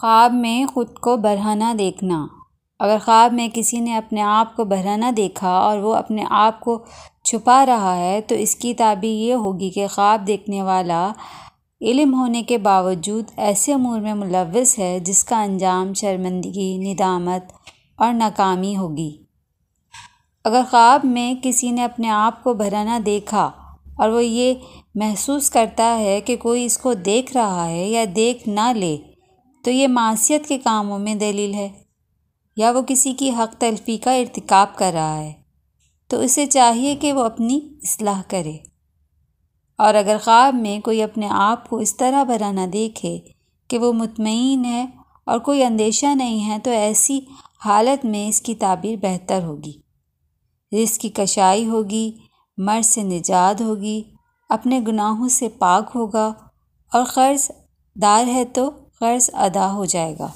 ख्वाब में ख़ुद को बरहना देखना अगर ख्वाब में किसी ने अपने आप को बहराना देखा और वो अपने आप को छुपा रहा है तो इसकी ताबी ये होगी कि ख्वाब देखने वाला इल्म होने के बावजूद ऐसे अमूर में मुलविस है जिसका अंजाम शर्मंदगी निदामत और नाकामी होगी अगर ख्वाब में किसी ने अपने आप को बहराना देखा और वो ये महसूस करता है कि कोई इसको देख रहा है या देख ना ले तो ये मासीत के कामों में दलील है या वो किसी की हक तलफ़ी का इरतकब कर रहा है तो उसे चाहिए कि वो अपनी असलाह करे और अगर ख्वाब में कोई अपने आप को इस तरह भरा ना देखे कि वो मुतमिन है और कोई अंदेशा नहीं है तो ऐसी हालत में इसकी ताबीर बेहतर होगी रिस्क की कशाई होगी मर्द से निजात होगी अपने गुनाहों से पाक होगा और कर्ज दार है तो क़र्ज़ अदा हो जाएगा